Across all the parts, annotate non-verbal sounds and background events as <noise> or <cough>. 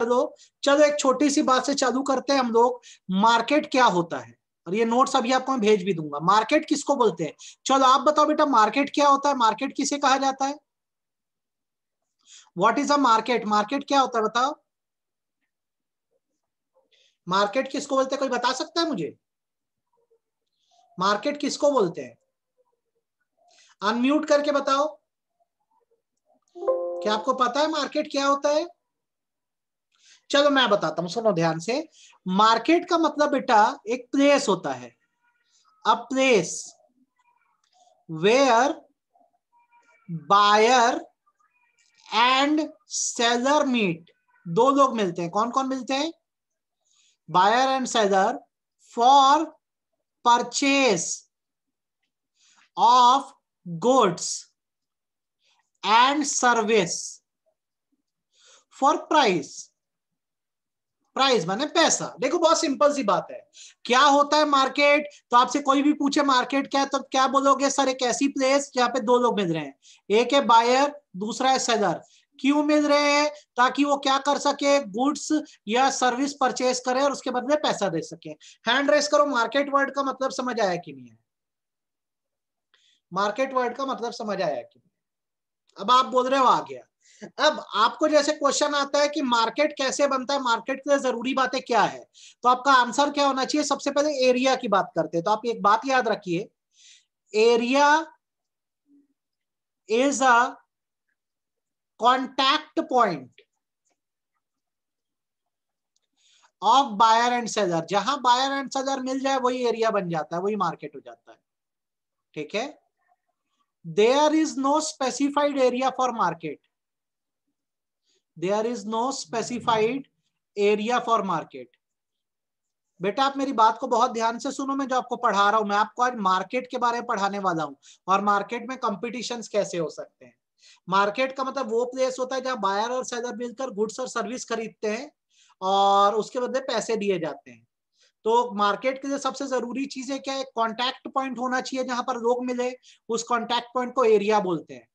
करो चलो एक छोटी सी बात से चालू करते हैं हम लोग मार्केट क्या होता है और ये नोट्स अभी आपको मैं भेज भी दूंगा मार्केट किसको बोलते हैं चलो आप बताओ बेटा मार्केट क्या होता है मार्केट किसे कहा जाता है what is a market market क्या होता है बताओ मार्केट किसको बोलते हैं कोई बता सकता है मुझे मार्केट किसको बोलते हैं अनम्यूट करके बताओ क्या आपको पता है मार्केट क्या होता है चलो मैं बताता हूं सुनो ध्यान से मार्केट का मतलब बेटा एक प्लेस होता है a place where buyer and seller meet दो लोग मिलते हैं कौन कौन मिलते हैं buyer and seller for purchase of goods and service for price price माने पैसा देखो बहुत सिंपल सी बात है क्या होता है मार्केट तो आपसे कोई भी पूछे मार्केट क्या है तो क्या बोलोगे सर एक ऐसी प्लेस जहाँ पे दो लोग मिल रहे हैं एक है बायर दूसरा है सेलर क्यों मिल रहे हैं ताकि वो क्या कर सके गुड्स या सर्विस परचेस करे और उसके बदले पैसा दे सके हैंड रेस करो मार्केट वर्ड का मतलब समझ आया कि नहीं है मार्केट वर्ड का मतलब समझ आया कि नहीं अब आप बोल रहे हो आ गया अब आपको जैसे क्वेश्चन आता है कि मार्केट कैसे बनता है मार्केट के जरूरी बातें क्या है तो आपका आंसर क्या होना चाहिए सबसे पहले एरिया की बात करते हैं तो आप एक बात याद रखिए area is a contact point of buyer and seller जहां बायर एंड सेलर मिल जाए वही एरिया बन जाता है वही मार्केट हो जाता है ठीक है there is no specified area for market there is no specified area for market बेटा आप मेरी बात को बहुत ध्यान से सुनो मैं जो आपको पढ़ा रहा हूं मैं आपको आज मार्केट के बारे में पढ़ाने वाला हूं और मार्केट में कॉम्पिटिशन कैसे हो सकते हैं मार्केट का मतलब वो प्लेस होता है जहां बायर और सेलर मिलकर गुड्स और सर्विस खरीदते हैं और उसके बदले पैसे दिए जाते हैं तो मार्केट के लिए सबसे जरूरी चीज है क्या कॉन्टैक्ट पॉइंट होना चाहिए जहां पर लोग मिले उस कॉन्टैक्ट पॉइंट को एरिया बोलते हैं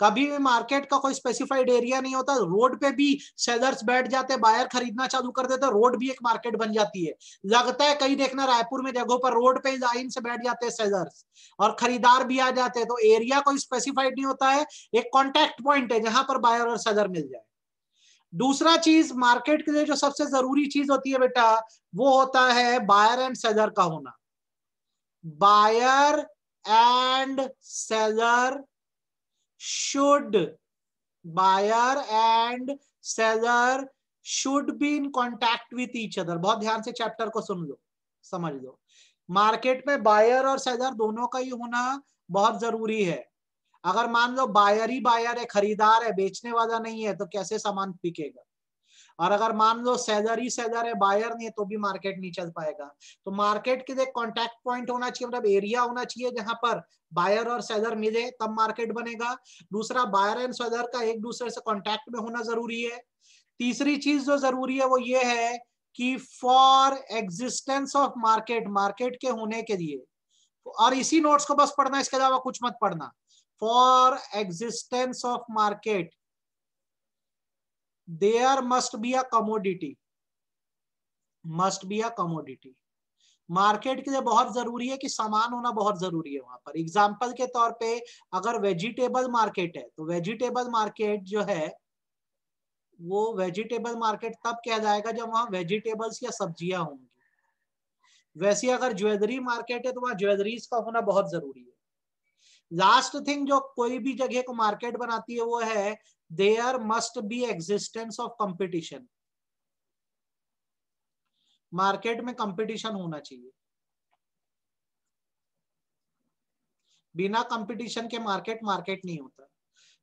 कभी भी मार्केट का कोई स्पेसिफाइड एरिया नहीं होता रोड पे भी सेलर्स बैठ जाते बायर खरीदना चालू कर देते रोड भी एक मार्केट बन जाती है लगता है कहीं देखना रायपुर में जगहों पर रोड पे लाइन से बैठ जाते हैं सेलर्स और खरीदार भी आ जाते हैं तो एरिया कोई स्पेसिफाइड नहीं होता है एक कॉन्टेक्ट पॉइंट है जहां पर बायर और सेलर मिल जाए दूसरा चीज मार्केट के लिए जो सबसे जरूरी चीज होती है बेटा वो होता है बायर एंड सेलर का होना buyer and seller should buyer and seller should be in contact with each other बहुत ध्यान से चैप्टर को सुन लो समझ लो मार्केट में बायर और सेलर दोनों का ही होना बहुत जरूरी है अगर मान लो बायर ही बायर है खरीदार है बेचने वाला नहीं है तो कैसे सामान बिकेगा और अगर मान लो सैजर ही सैजर है बायर नहीं है तो भी मार्केट नहीं चल पाएगा तो मार्केट के लिए कॉन्टेक्ट पॉइंट होना चाहिए मतलब एरिया होना चाहिए जहां पर बायर और सैजर मिले तब मार्केट बनेगा दूसरा बायर एंड सैजर का एक दूसरे से कॉन्टेक्ट में होना जरूरी है तीसरी चीज जो जरूरी है वो ये है कि for existence of market market के होने के लिए और इसी नोट्स को बस पढ़ना इसके अलावा कुछ मत पढ़ना for existence of market there must be a commodity must be a commodity market के लिए बहुत जरूरी है कि सामान होना बहुत जरूरी है वहां पर एग्जाम्पल के तौर पे अगर वेजिटेबल मार्केट है तो वेजिटेबल मार्केट जो है वो वेजिटेबल मार्केट तब कह जाएगा जब वहां वेजिटेबल्स या सब्जियां होंगी वैसे अगर ज्वेलरी मार्केट है तो वहां ज्वेलरीज का होना बहुत जरूरी है लास्ट थिंग जो कोई भी जगह को मार्केट बनाती है वो है there must be existence of competition market में कंपटीशन होना चाहिए बिना कंपटीशन के मार्केट मार्केट नहीं होता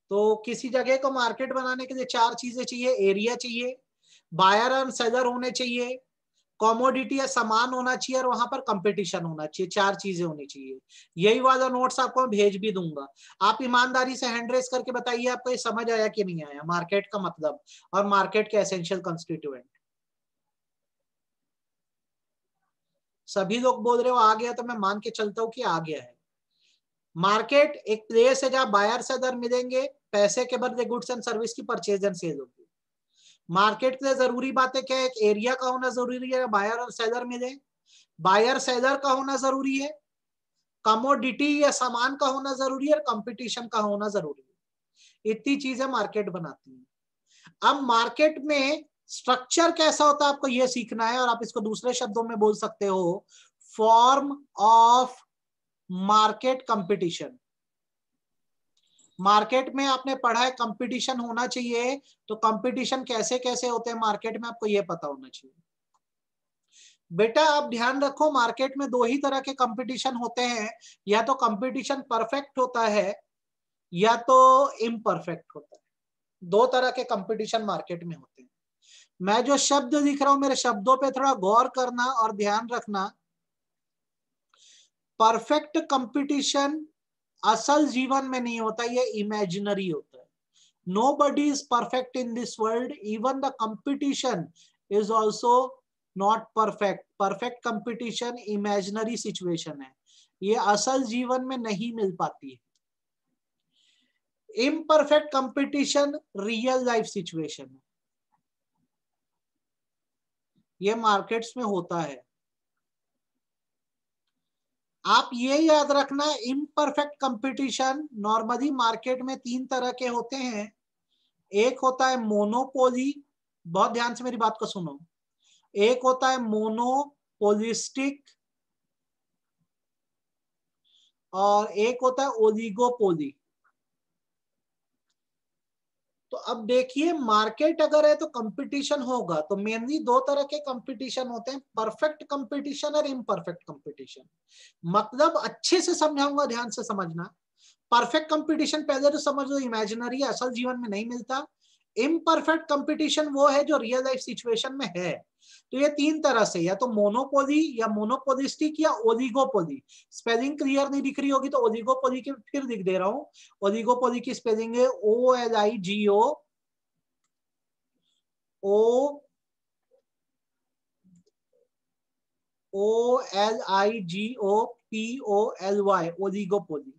तो किसी जगह को मार्केट बनाने के लिए चार चीजें चाहिए एरिया चाहिए बायर एंड सेलर होने चाहिए कॉमोडिटी या सामान होना चाहिए और वहां पर कंपटीशन होना चाहिए चार चीजें होनी चाहिए यही वाला नोट्स आपको भेज भी दूंगा आप ईमानदारी से हैंड रेस करके बताइए आपको ये समझ आया कि नहीं आया मार्केट का मतलब और मार्केट के एसेंशियल कंस्टिट्यूएंट सभी लोग बोल रहे हो आ गया तो मैं मान के चलता हूँ कि आ गया है मार्केट एक प्लेस है जहां से दर मिलेंगे पैसे के बदले गुड्स एंड सर्विस की परचेज एंड सेल होगी मार्केट से जरूरी बात है क्या एक एरिया का होना जरूरी है बायर और सेलर मिले बायर सेलर का होना जरूरी है कमोडिटी या सामान का होना जरूरी है और कंपटीशन का होना जरूरी है इतनी चीजें मार्केट बनाती है अब मार्केट में स्ट्रक्चर कैसा होता है आपको यह सीखना है और आप इसको दूसरे शब्दों में बोल सकते हो form of market competition market में आपने पढ़ा है कंपटीशन होना चाहिए तो कंपटीशन कैसे कैसे होते हैं मार्केट में आपको यह पता होना चाहिए बेटा आप ध्यान रखो मार्केट में दो ही तरह के कंपटीशन होते हैं या तो कंपटीशन परफेक्ट होता है या तो इम्परफेक्ट होता है दो तरह के कंपटीशन मार्केट में होते हैं मैं जो शब्द दिख रहा हूं मेरे शब्दों पे थोड़ा गौर करना और ध्यान रखना परफेक्ट कंपटीशन असल जीवन में नहीं होता ये इमेजिनरी होता है nobody is perfect in this world even the competition is also not perfect perfect competition imaginary situation है ये असल जीवन में नहीं मिल पाती है imperfect competition real life situation है ये मार्केट्स में होता है आप ये याद रखना इम्परफेक्ट कंपटीशन नॉर्मली मार्केट में तीन तरह के होते हैं एक होता है मोनोपोली बहुत ध्यान से मेरी बात को सुनो एक होता है मोनोपोलिस्टिक और एक होता है ओलिगोपोली तो अब देखिए मार्केट अगर है तो कंपटीशन होगा तो मेनली दो तरह के कंपटीशन होते हैं परफेक्ट कंपटीशन और इम्परफेक्ट कंपटीशन मतलब अच्छे से समझाऊंगा ध्यान से समझना परफेक्ट कंपटीशन पहले तो समझ लो इमेजिनरी असल जीवन में नहीं मिलता इम्परफेक्ट कंपटीशन वो है जो रियल लाइफ सिचुएशन में है तो ये तीन तरह से या तो मोनोपोली या मोनोपोलिस्टिक या ओलिगोपोली स्पेलिंग क्लियर नहीं दिख रही होगी तो ओलिगोपोली की फिर दिख दे रहा हूं ओलिगोपोली की स्पेलिंग है O L I G O O O L I G O P O L Y oligopoly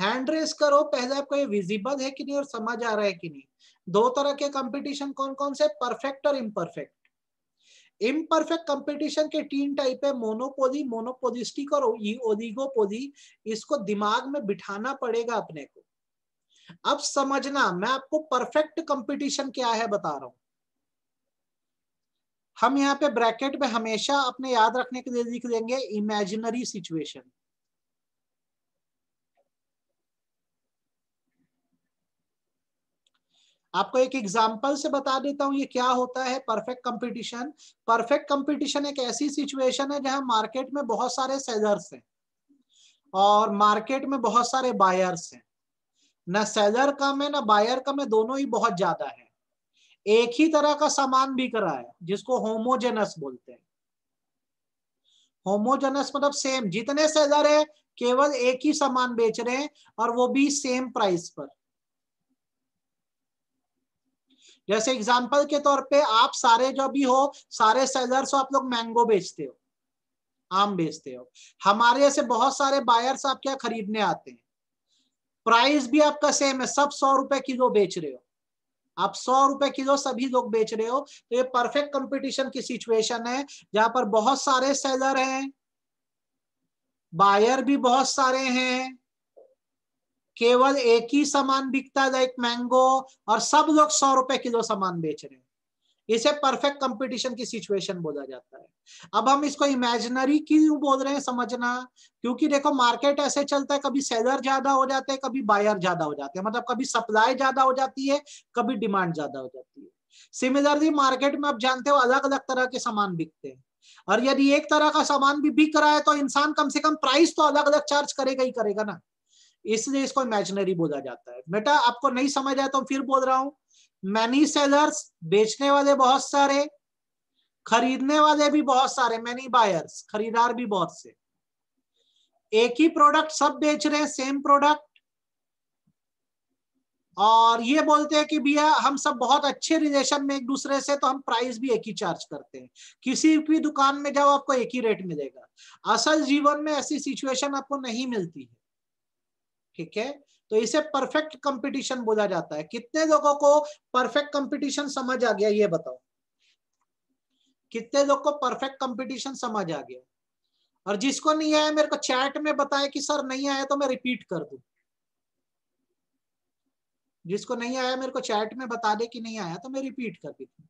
hand raise करो पहले आपको ये विजिबल है कि नहीं और समझ आ रहा है कि नहीं दो तरह के कंपटीशन कौन कौन से परफेक्ट और इम्परफेक्ट इम्परफेक्ट कंपटीशन के तीन टाइप है मोनोपोली मोनोपोजिस्टिक और ओलिगोपोजी इसको दिमाग में बिठाना पड़ेगा अपने को अब समझना मैं आपको परफेक्ट कंपटीशन क्या है बता रहा हूं हम यहाँ पे ब्रैकेट में हमेशा अपने याद रखने के लिए लिख देंगे इमेजिनरी सिचुएशन आपको एक एग्जाम्पल से बता देता हूँ ये क्या होता है परफेक्ट कंपटीशन परफेक्ट कंपटीशन एक ऐसी सिचुएशन है जहां मार्केट में बहुत सारे सेलर्स हैं और मार्केट में बहुत सारे बायर्स हैं ना सेलर कम है ना बायर कम है दोनों ही बहुत ज्यादा है एक ही तरह का सामान बिक रहा है जिसको होमोजेनस बोलते हैं होमोजेनस मतलब सेम जितने सेलर है केवल एक ही सामान बेच रहे हैं और वो भी सेम प्राइस पर जैसे एग्जाम्पल के तौर पे आप सारे जो भी हो सारे सेलर्स हो आप लोग मैंगो बेचते हो आम बेचते हो हमारे ऐसे बहुत सारे बायर्स आप क्या खरीदने आते हैं प्राइस भी आपका सेम है सब सौ रुपए किलो बेच रहे हो आप सौ रुपए किलो सभी लोग बेच रहे हो तो ये परफेक्ट कंपटीशन की सिचुएशन है जहां पर बहुत सारे सेलर हैं बायर भी बहुत सारे हैं केवल एक ही सामान बिकता है लाइक मैंगो और सब लोग सौ रुपए किलो सामान बेच रहे हैं इसे परफेक्ट कंपटीशन की सिचुएशन बोला जाता है अब हम इसको इमेजिनरी क्यों बोल रहे हैं समझना क्योंकि देखो मार्केट ऐसे चलता है कभी सेलर ज्यादा हो जाते हैं कभी बायर ज्यादा हो जाते हैं मतलब कभी सप्लाई ज्यादा हो जाती है कभी डिमांड ज्यादा हो जाती है सिमिलरली मार्केट में आप जानते हो अलग अलग तरह के सामान बिकते हैं और यदि एक तरह का सामान भी बिक रहा है तो इंसान कम से कम प्राइस तो अलग अलग चार्ज करेगा ही करेगा ना इसलिए इसको इमेजिनरी बोला जाता है बेटा आपको नहीं समझ आया तो फिर बोल रहा हूं मैनी सेलर्स बेचने वाले बहुत सारे खरीदने वाले भी बहुत सारे मैनी बायर्स खरीदार भी बहुत से एक ही प्रोडक्ट सब बेच रहे हैं सेम प्रोडक्ट और ये बोलते हैं कि भैया हम सब बहुत अच्छे रिलेशन में एक दूसरे से तो हम प्राइस भी एक ही चार्ज करते हैं किसी भी दुकान में जाओ आपको एक ही रेट मिलेगा असल जीवन में ऐसी सिचुएशन आपको नहीं मिलती है ठीक है तो इसे परफेक्ट कंपटीशन बोला जाता है कितने लोगों को परफेक्ट कंपटीशन समझ आ गया ये बताओ कितने लोग को परफेक्ट कंपटीशन समझ आ गया और जिसको नहीं आया मेरे को चैट में बताया कि सर नहीं आया तो मैं रिपीट कर दू जिसको नहीं आया मेरे को चैट में बता दे कि नहीं आया तो मैं रिपीट कर देती हूँ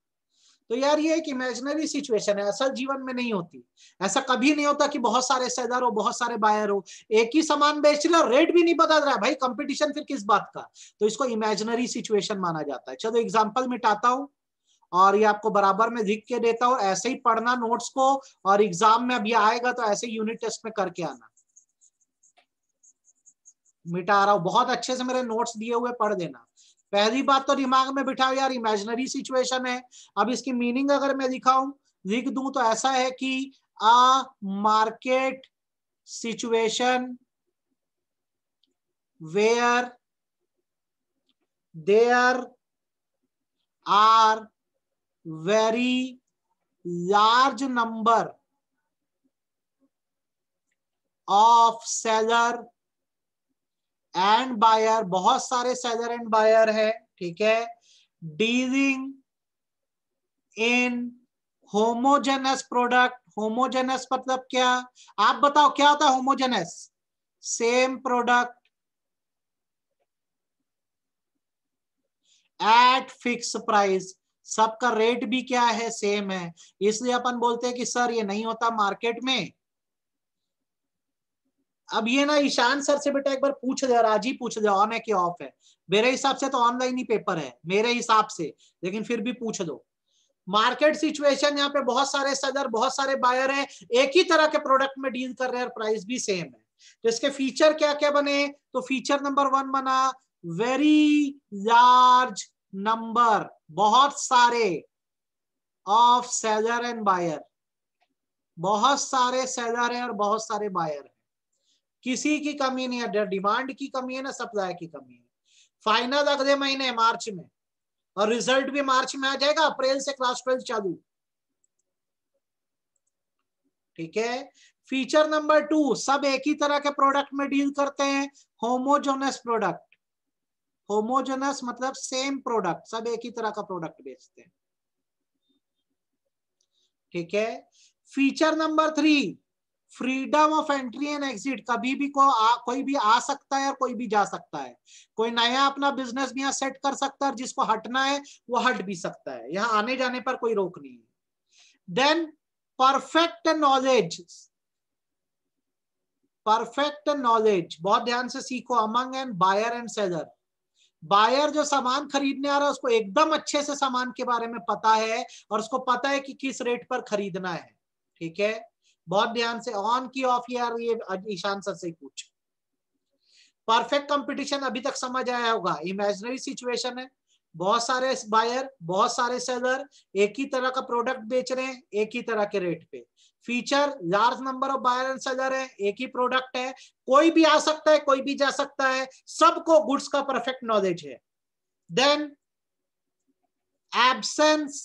तो यार ये एक इमेजनरी सिचुएशन है असल जीवन में नहीं होती ऐसा कभी नहीं होता कि बहुत सारे सेलर हो बहुत सारे बायर हो एक ही सामान बेच रहे हो रेट भी नहीं बदल रहा है भाई कंपटीशन फिर किस बात का तो इसको इमेजनरी सिचुएशन माना जाता है चलो एग्जाम्पल मिटाता हूँ और ये आपको बराबर में लिख के देता हूँ ऐसे ही पढ़ना नोट्स को और एग्जाम में अभी आएगा तो ऐसे यूनिट टेस्ट में करके आना मिटा रहा हूँ बहुत अच्छे से मेरे नोट्स दिए हुए पढ़ देना पहली बात तो दिमाग में बिठाओ यार इमेजिनरी सिचुएशन है अब इसकी मीनिंग अगर मैं दिखाऊं लिख दू तो ऐसा है कि a market situation where there are very large number of seller and buyer बहुत सारे सेलर एंड बायर है ठीक है dealing in homogeneous product homogeneous मतलब क्या आप बताओ क्या होता है homogeneous same product at fix price सबका रेट भी क्या है सेम है इसलिए अपन बोलते हैं कि सर ये नहीं होता मार्केट में अब ये ना ईशान सर से बेटा एक बार पूछ दे राजी पूछ दे ऑन है कि ऑफ है मेरे हिसाब से तो ऑनलाइन ही पेपर है मेरे हिसाब से लेकिन फिर भी पूछ दो मार्केट सिचुएशन यहाँ पे बहुत सारे सदर बहुत सारे बायर हैं एक ही तरह के प्रोडक्ट में डील कर रहे हैं और प्राइस भी सेम है तो इसके फीचर क्या क्या बने तो फीचर नंबर वन बना वेरी लार्ज नंबर बहुत सारे ऑफ सेलर एंड बायर बहुत सारे सेलर हैं और बहुत सारे बायर किसी की कमी नहीं है डिमांड की कमी है ना सप्लाई की कमी है फाइनल अगले महीने मार्च में और रिजल्ट भी मार्च में आ जाएगा अप्रैल से क्लास ट्वेल्थ चालू ठीक है फीचर नंबर टू सब एक ही तरह के प्रोडक्ट में डील करते हैं होमोजोनस प्रोडक्ट होमोजोनस मतलब सेम प्रोडक्ट सब एक ही तरह का प्रोडक्ट बेचते हैं ठीक है feature number three freedom of entry and exit कभी भी को आ, कोई भी आ सकता है और कोई भी जा सकता है कोई नया अपना बिजनेस भी यहाँ सेट कर सकता है जिसको हटना है वो हट भी सकता है यहाँ आने जाने पर कोई रोक नहीं है then perfect knowledge perfect knowledge बहुत ध्यान से सीखो among and buyer and seller buyer जो सामान खरीदने आ रहा है उसको एकदम अच्छे से सामान के बारे में पता है और उसको पता है कि किस रेट पर खरीदना है ठीक है बहुत ध्यान से ऑन की ऑफ यार ये ईशान सर से पूछ परफेक्ट कंपटीशन अभी तक समझ आया होगा इमेजनरी सिचुएशन है बहुत सारे बायर बहुत सारे सेलर एक ही तरह का प्रोडक्ट बेच रहे हैं एक ही तरह के रेट पे feature large number of buyer and seller है एक ही प्रोडक्ट है कोई भी आ सकता है कोई भी जा सकता है सबको गुड्स का परफेक्ट नॉलेज है then absence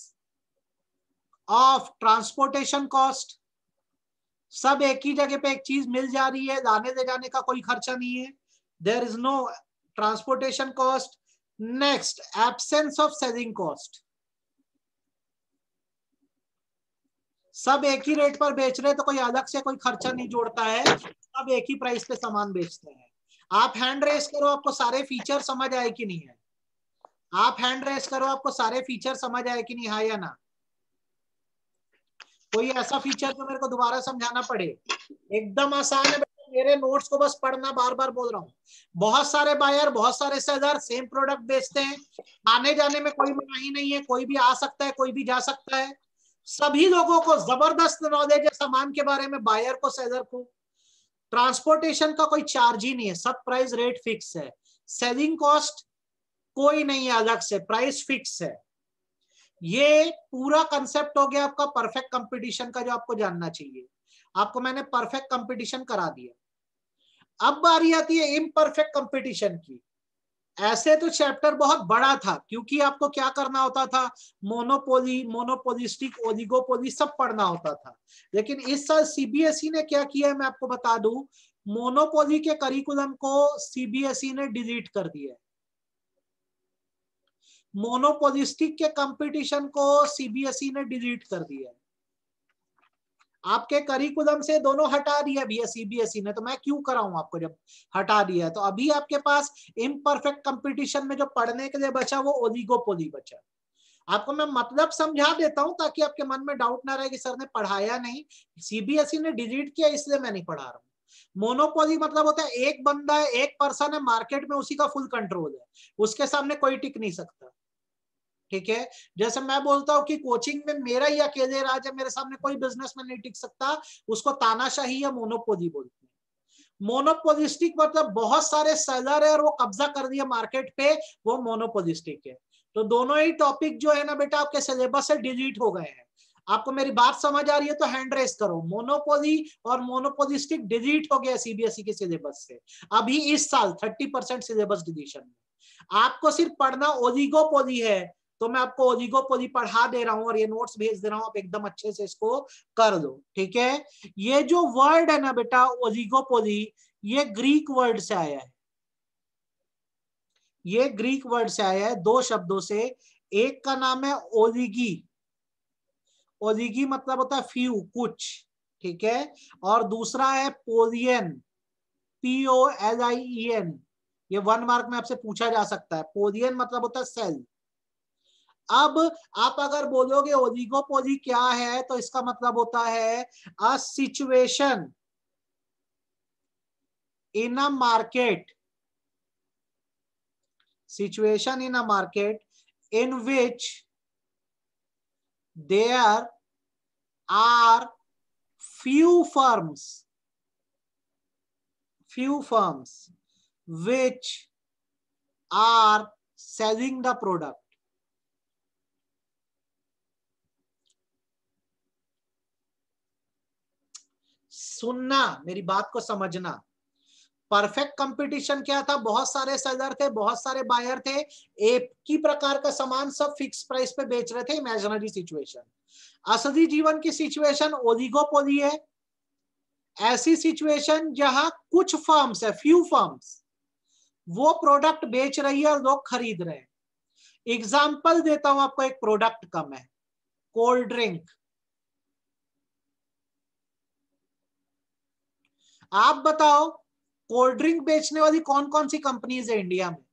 of transportation cost सब एक ही जगह पे एक चीज मिल जा रही है आने दे जाने का कोई खर्चा नहीं है there is no transportation cost next absence of selling cost सब एक ही रेट पर बेच रहे हैं तो कोई अलग से कोई खर्चा नहीं जोड़ता है सब एक ही प्राइस पे सामान बेचते हैं आप हैंड रेस करो आपको सारे फीचर समझ आए कि नहीं है आप हैंड रेस करो आपको सारे फीचर समझ आए कि नहीं है हाँ या ना कोई ऐसा फीचर जो मेरे को दोबारा समझाना पड़े एकदम आसान है मेरे नोट्स को बस पढ़ना बार बार बोल रहा हूँ बहुत सारे बायर बहुत सारे सेलर सेम प्रोडक्ट बेचते हैं आने जाने में कोई मनाही नहीं है कोई भी आ सकता है कोई भी जा सकता है सभी लोगों को जबरदस्त नॉलेज है सामान के बारे में बायर को सेलर को ट्रांसपोर्टेशन का कोई चार्ज ही नहीं है सब प्राइस रेट फिक्स है सेलिंग कॉस्ट कोई नहीं है अलग से प्राइस फिक्स है ये पूरा कंसेप्ट हो गया आपका परफेक्ट कंपटीशन का जो आपको जानना चाहिए आपको मैंने परफेक्ट कंपटीशन करा दिया अब बारी आती है इम्परफेक्ट कंपटीशन की ऐसे तो चैप्टर बहुत बड़ा था क्योंकि आपको क्या करना होता था मोनोपोली मोनोपोलिस्टिक ओलिगोपोली सब पढ़ना होता था लेकिन इस साल सीबीएसई e ने क्या किया है मैं आपको बता दू मोनोपोली के करिकुलम को सीबीएसई e ने डिलीट कर दिया है मोनोपोजिस्टिक के कंपटीशन को सीबीएसई e ने डिलीट कर दिया आपके करिकुलम से दोनों हटा दिया भैया सीबीएसई e ने तो मैं क्यों कराऊं आपको जब हटा दिया तो अभी आपके पास इम्परफेक्ट कंपटीशन में जो पढ़ने के लिए बचा वो ओलिगोपोली बचा आपको मैं मतलब समझा देता हूं ताकि आपके मन में डाउट ना रहे कि सर ने पढ़ाया नहीं सीबीएसई e ने डिलीट किया इसलिए मैं नहीं पढ़ा रहा हूँ मोनोपोली मतलब होता है एक बंदा है एक पर्सन है मार्केट में उसी का फुल कंट्रोल है उसके सामने कोई टिक नहीं सकता ठीक है जैसे मैं बोलता हूँ कि कोचिंग में मेरा ही अकेले राज है मेरे सामने कोई बिजनेसमैन नहीं टिक सकता उसको तानाशाही या मोनोपोली बोलते हैं मोनोपोलिस्टिक मतलब बहुत सारे सेलर है और वो कब्जा कर दिया मार्केट पे वो मोनोपोलिस्टिक है तो दोनों ही टॉपिक जो है ना बेटा आपके सिलेबस से डिलीट हो गए हैं आपको मेरी बात समझ आ रही है तो हैंड रेस करो मोनोपोली और मोनोपोलिस्टिक डिलीट हो गया सीबीएसई e के सिलेबस से अभी इस साल थर्टी परसेंट सिलेबस डिलीशन में आपको सिर्फ पढ़ना ओलिगोपोली है तो मैं आपको ओजिगो पढ़ा दे रहा हूँ और ये नोट्स भेज दे रहा हूँ आप एकदम अच्छे से इसको कर दो ठीक है ये जो वर्ड है ना बेटा ओजिगो ये ग्रीक वर्ड से आया है ये ग्रीक वर्ड से आया है दो शब्दों से एक का नाम है ओलिगी ओजिगी मतलब होता है फ्यू कुछ ठीक है और दूसरा है P P O L I N ये वन मार्क में आपसे पूछा जा सकता है पोलियन मतलब होता है सेल अब आप अगर बोलोगे ओलिगोपोली क्या है तो इसका मतलब होता है a situation in a market situation in a market in which there are few firms few firms which are selling the product सुनना मेरी बात को समझना परफेक्ट कंपटीशन क्या था बहुत सारे सेलर थे बहुत सारे बायर थे एक की प्रकार का सामान सब फिक्स प्राइस पे बेच रहे थे इमेजिनरी सिचुएशन असली जीवन की सिचुएशन ओलिगोपोली है ऐसी सिचुएशन जहां कुछ फर्म्स है फ्यू फर्म्स वो प्रोडक्ट बेच रही है और लोग खरीद रहे हैं एग्जाम्पल देता हूं आपको एक प्रोडक्ट कम है कोल्ड ड्रिंक आप बताओ कोल्ड ड्रिंक बेचने वाली कौन कौन सी कंपनीज है इंडिया में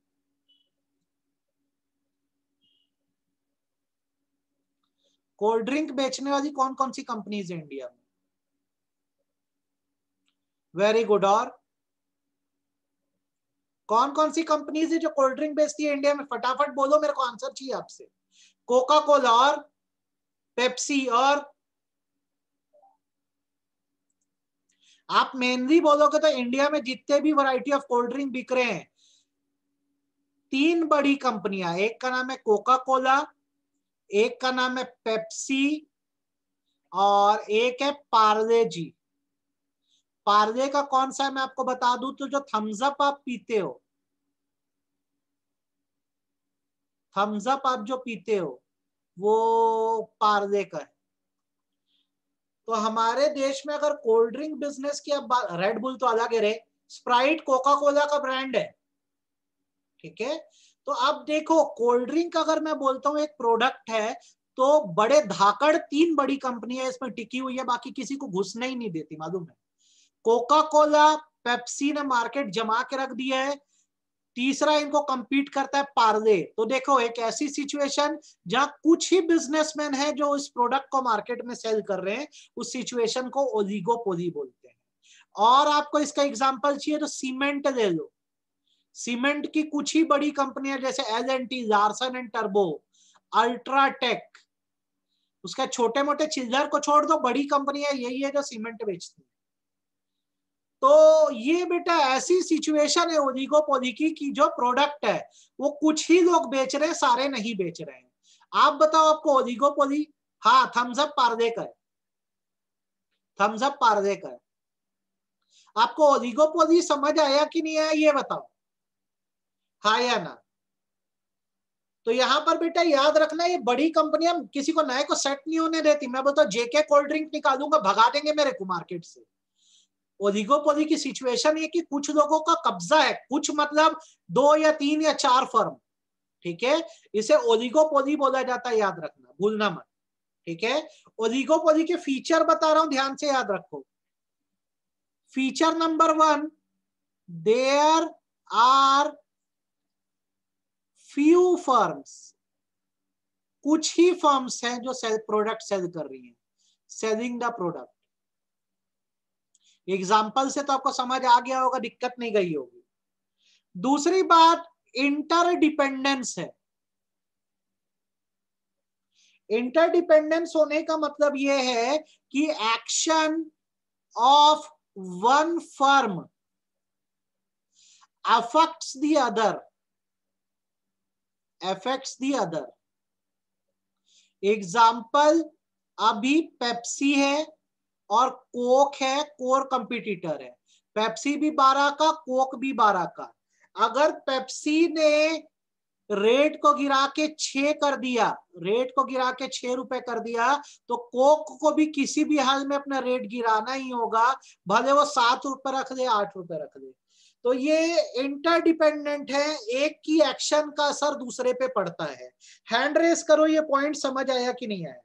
कोल्ड ड्रिंक बेचने वाली कौन कौन सी कंपनीज है इंडिया में वेरी गुड और कौन कौन सी कंपनीज है जो कोल्ड ड्रिंक बेचती है इंडिया में फटाफट बोलो मेरे को आंसर चाहिए आपसे कोका कोला और पेप्सी और आप मेनली बोलोगे तो इंडिया में जितने भी वैरायटी ऑफ कोल्ड ड्रिंक बिक रहे हैं तीन बड़ी कंपनियां एक का नाम है कोका कोला एक का नाम है पेप्सी और एक है पार्ले जी पार्ले का कौन सा है मैं आपको बता दू तो जो थम्सअप आप पीते हो थम्सअप आप जो पीते हो वो पार्ले का है तो हमारे देश में अगर कोल्ड ड्रिंक बिजनेस की अब रेडबुल तो अलग है स्प्राइट कोका कोला का ब्रांड है ठीक है तो अब देखो कोल्ड ड्रिंक अगर मैं बोलता हूँ एक प्रोडक्ट है तो बड़े धाकड़ तीन बड़ी कंपनी है इसमें टिकी हुई है बाकी किसी को घुसने ही नहीं देती मालूम है कोका कोला पेप्सी ने मार्केट जमा के रख दिया है तीसरा इनको कंपीट करता है पार्ले तो देखो एक ऐसी सिचुएशन जहां कुछ ही बिजनेसमैन है जो इस प्रोडक्ट को मार्केट में सेल कर रहे हैं उस सिचुएशन को ओलिगोपोली बोलते हैं और आपको इसका एग्जाम्पल चाहिए तो सीमेंट ले लो सीमेंट की कुछ ही बड़ी कंपनियां जैसे L N T Larsen and टर्बो अल्ट्राटेक उसका छोटे मोटे चिल्डर को छोड़ दो बड़ी कंपनियां यही है जो सीमेंट बेचती है तो ये बेटा ऐसी सिचुएशन है ओलिगो पोधी की कि जो प्रोडक्ट है वो कुछ ही लोग बेच रहे हैं सारे नहीं बेच रहे हैं आप बताओ आपको ओलिगो पोधी हाँ थम्सअप कर थम्सअप कर आपको ओधिगोपोधी समझ आया कि नहीं आया ये बताओ हा या ना तो यहाँ पर बेटा याद रखना ये बड़ी कंपनियां किसी को नए को सेट नहीं होने देती मैं बोलता जेके कोल्ड ड्रिंक निकालूंगा भगा देंगे मेरे को मार्केट से ओलिगोपोली की सिचुएशन ये कि कुछ लोगों का कब्जा है कुछ मतलब दो या तीन या चार फर्म ठीक है इसे ओलिगोपोली बोला जाता है याद रखना भूलना मत ठीक है ओलिगोपोली के फीचर बता रहा हूं ध्यान से याद रखो feature number one there are few firms कुछ ही फर्म्स हैं जो सेल प्रोडक्ट सेल कर रही हैं सेलिंग द प्रोडक्ट एग्जाम्पल से तो आपको समझ आ गया होगा दिक्कत नहीं गई होगी दूसरी बात इंटरडिपेंडेंस है इंटरडिपेंडेंस होने का मतलब यह है कि action of one firm effect the other effects the other example अभी पेप्सी है और कोक है कोर कंपिटिटर है पेप्सी भी बारह का कोक भी बारह का अगर पेप्सी ने रेट को गिरा के छे कर दिया रेट को गिरा के छह रुपए कर दिया तो कोक को भी किसी भी हाल में अपना रेट गिराना ही होगा भले वो सात रुपए रख दे आठ रुपए रख दे तो ये इंटरडिपेंडेंट है एक की एक्शन का असर दूसरे पे पड़ता है हैंड रेस करो ये पॉइंट समझ आया कि नहीं आया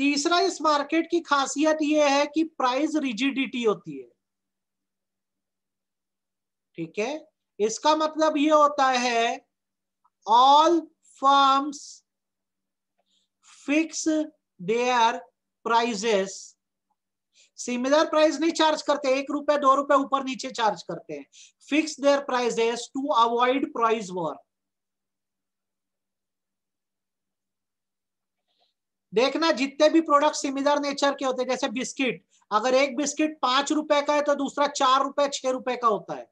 तीसरा इस मार्केट की खासियत यह है कि प्राइस रिजिडिटी होती है ठीक है इसका मतलब यह होता है all firms fix their prices similar price नहीं चार्ज करते एक रुपए दो रुपए ऊपर नीचे चार्ज करते हैं fix their prices to avoid price war देखना जितने भी प्रोडक्ट सिमिलर नेचर के होते हैं जैसे बिस्किट अगर एक बिस्किट पांच रुपए का है तो दूसरा चार रुपए छह रुपए का होता है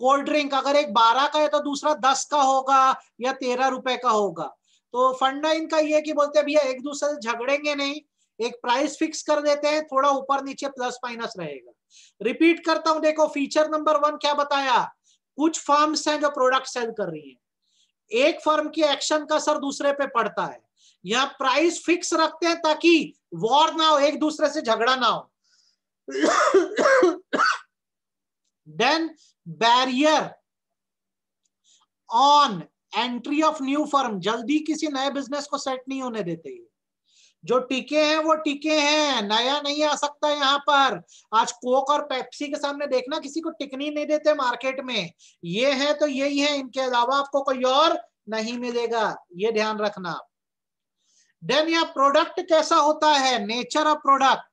कोल्ड ड्रिंक अगर एक बारह का है तो दूसरा दस का होगा या तेरह रुपए का होगा तो फंडा इनका ये कि बोलते हैं भैया एक दूसरे से झगड़ेंगे नहीं एक प्राइस फिक्स कर देते हैं थोड़ा ऊपर नीचे प्लस माइनस रहेगा रिपीट करता हूं देखो फीचर नंबर वन क्या बताया कुछ फर्म्स हैं जो प्रोडक्ट सेल कर रही हैं एक फर्म की एक्शन का असर दूसरे पे पड़ता है या प्राइस फिक्स रखते हैं ताकि वॉर ना हो एक दूसरे से झगड़ा ना हो then barrier on entry of new firm जल्दी किसी नए बिजनेस को सेट नहीं होने देते जो टीके हैं वो टीके हैं नया नहीं आ सकता यहाँ पर आज कोक और पेप्सी के सामने देखना किसी को टिकनी नहीं देते मार्केट में ये है तो यही है इनके अलावा आपको कोई और नहीं मिलेगा ये ध्यान रखना आप देन यह प्रोडक्ट कैसा होता है nature of product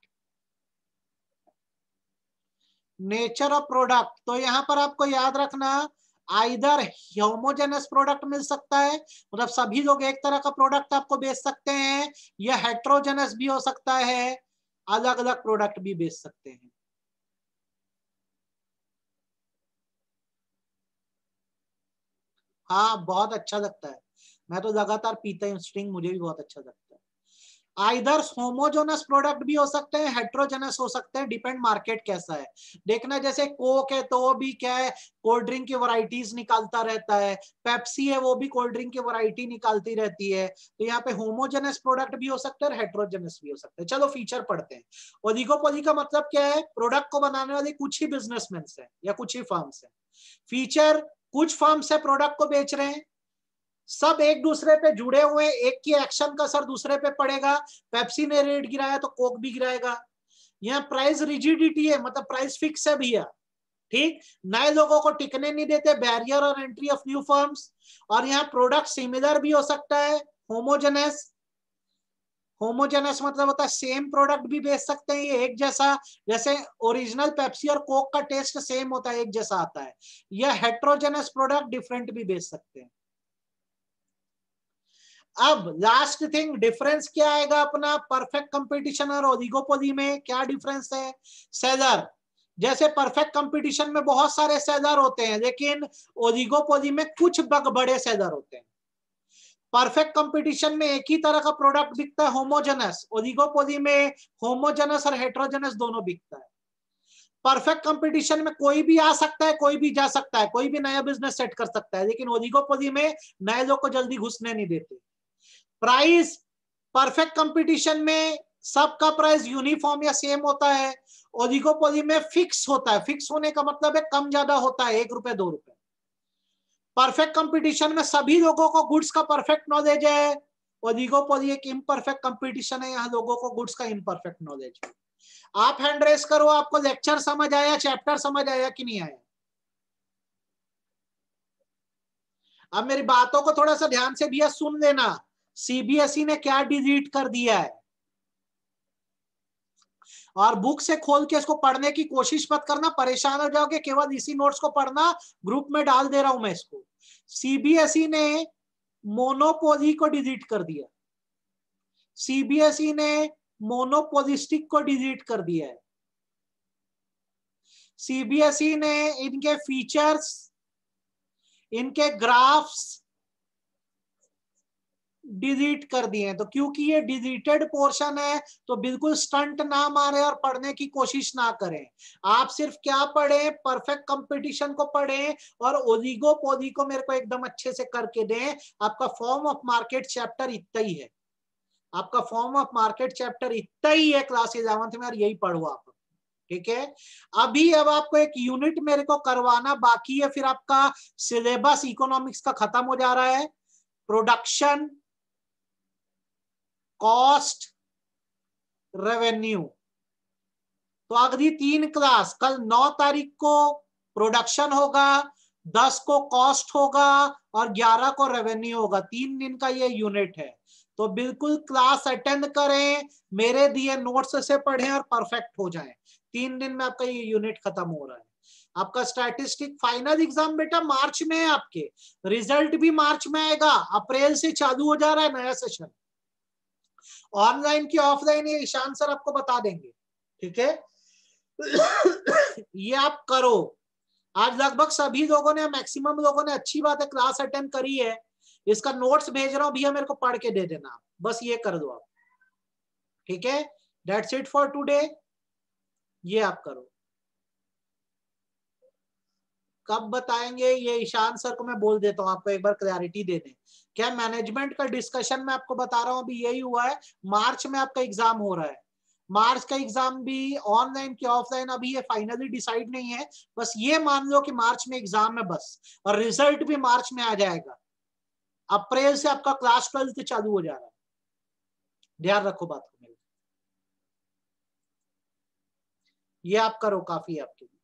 nature of product तो यहाँ पर आपको याद रखना आइदर होमोजेनस प्रोडक्ट मिल सकता है मतलब सभी लोग एक तरह का प्रोडक्ट आपको बेच सकते हैं या हेट्रोजेनस भी हो सकता है अलग अलग प्रोडक्ट भी बेच सकते हैं हाँ बहुत अच्छा लगता है मैं तो लगातार पीता हूँ स्ट्रिंग मुझे भी बहुत अच्छा लगता है आइधर होमोजोनस प्रोडक्ट भी हो सकते हैं हेट्रोजेनस हो सकते हैं डिपेंड मार्केट कैसा है देखना जैसे कोक है तो वो भी क्या है कोल्ड ड्रिंक की वराइटीज निकालता रहता है पेप्सी है वो भी कोल्ड ड्रिंक की वराइटी निकालती रहती है तो यहाँ पे होमोजेनस प्रोडक्ट भी हो सकता है और हेट्रोजेनस भी हो सकता है चलो फीचर पढ़ते हैं ओलिगोपोली का मतलब क्या है प्रोडक्ट को बनाने वाले कुछ ही बिजनेसमैन है या कुछ ही फर्म्स है फीचर कुछ फर्म्स है प्रोडक्ट को बेच रहे हैं सब एक दूसरे पे जुड़े हुए एक की एक्शन का असर दूसरे पे पड़ेगा पेप्सी ने रेट गिराया तो कोक भी गिराएगा यहाँ प्राइस रिजिडिटी है मतलब प्राइस फिक्स है भैया ठीक नए लोगों को टिकने नहीं देते बैरियर और एंट्री ऑफ न्यू फर्म्स और यहाँ प्रोडक्ट सिमिलर भी हो सकता है होमोजेनस होमोजेनस मतलब होता है सेम प्रोडक्ट भी बेच सकते हैं ये एक जैसा जैसे ओरिजिनल पेप्सी और कोक का टेस्ट सेम होता है एक जैसा आता है या हेट्रोजेनस प्रोडक्ट डिफरेंट भी बेच सकते हैं अब लास्ट थिंग डिफरेंस क्या आएगा अपना परफेक्ट कंपटीशन और ओलिगोपोली में क्या डिफरेंस है सेलर जैसे परफेक्ट कंपटीशन में बहुत सारे सेलर होते हैं लेकिन ओलिगोपोली में कुछ बग बड़े सेलर होते हैं परफेक्ट कंपटीशन में एक ही तरह का प्रोडक्ट बिकता है होमोजेनस ओलिगोपोली में होमोजेनस और हेट्रोजेनस दोनों बिकता है परफेक्ट कंपटीशन में कोई भी आ सकता है कोई भी जा सकता है कोई भी नया बिजनेस सेट कर सकता है लेकिन ओलिगोपोली में नए लोग को जल्दी घुसने नहीं देते प्राइस परफेक्ट कंपटीशन में सबका प्राइस यूनिफॉर्म या सेम होता है ओजिकोपोजी में फिक्स होता है फिक्स होने का मतलब है कम ज्यादा होता है एक रुपए दो रुपए परफेक्ट कंपटीशन में सभी लोगों को गुड्स का परफेक्ट नॉलेज है ओजिकोपोजी एक इम्परफेक्ट कंपटीशन है यहाँ लोगों को गुड्स का इम्परफेक्ट नॉलेज है आप हैंड रेस करो आपको लेक्चर समझ आया चैप्टर समझ आया कि नहीं आया अब मेरी बातों को थोड़ा सा ध्यान से भैया सुन लेना सीबीएसई e ने क्या डिलीट कर दिया है और बुक से खोल के इसको पढ़ने की कोशिश मत करना परेशान हो जाओगे केवल इसी नोट्स को पढ़ना ग्रुप में डाल दे रहा हूं मैं इसको सीबीएसई e ने मोनोपोली को डिलीट कर दिया सीबीएसई ने मोनोपोलिस्टिक को डिलीट कर दिया है सीबीएसई e ने इनके फीचर्स इनके ग्राफ्स डिजिट कर दिए हैं तो क्योंकि ये डिजिटेड पोर्शन है तो बिल्कुल स्टंट ना मारे और पढ़ने की कोशिश ना करें आप सिर्फ क्या पढ़े परफेक्ट कंपटीशन को पढ़े और ओजिगो पोली को मेरे को एकदम अच्छे से करके दें आपका फॉर्म ऑफ मार्केट चैप्टर इतना ही है आपका फॉर्म ऑफ मार्केट चैप्टर इतना ही है क्लास इलेवंथ में और यही पढ़ो आप ठीक है अभी अब आपको एक यूनिट मेरे को करवाना बाकी है फिर आपका सिलेबस इकोनॉमिक्स का खत्म हो जा रहा है प्रोडक्शन कॉस्ट रेवेन्यू तो अगली तीन क्लास कल नौ तारीख को प्रोडक्शन होगा दस को कॉस्ट होगा और ग्यारह को रेवेन्यू होगा तीन दिन का ये यूनिट है तो बिल्कुल क्लास अटेंड करें मेरे दिए नोट्स से पढ़ें और परफेक्ट हो जाए तीन दिन में आपका ये यूनिट खत्म हो रहा है आपका स्टैटिस्टिक फाइनल एग्जाम बेटा मार्च में है आपके रिजल्ट भी मार्च में आएगा अप्रैल से चालू हो जा रहा है नया सेशन ऑनलाइन की ऑफलाइन ये ईशान सर आपको बता देंगे ठीक है <coughs> ये आप करो आज लगभग सभी लोगों ने मैक्सिमम लोगों ने अच्छी बात है क्लास अटेंड करी है इसका नोट्स भेज रहा हूं भैया मेरे को पढ़ के दे देना आप बस ये कर दो आप ठीक है डेट्स इट फॉर टूडे ये आप करो कब बताएंगे ये ईशान सर को मैं बोल देता हूँ आपको एक बार क्लैरिटी दे दें क्या मैनेजमेंट का डिस्कशन में आपको बता रहा हूँ अभी यही हुआ है मार्च में आपका एग्जाम हो रहा है मार्च का एग्जाम भी ऑनलाइन की ऑफलाइन अभी ये फाइनली डिसाइड नहीं है बस ये मान लो कि मार्च में एग्जाम है बस और रिजल्ट भी मार्च में आ जाएगा अप्रैल से आपका क्लास ट्वेल्थ चालू हो जा रहा है ध्यान रखो बात को मेरे ये आप करो काफी आपके लिए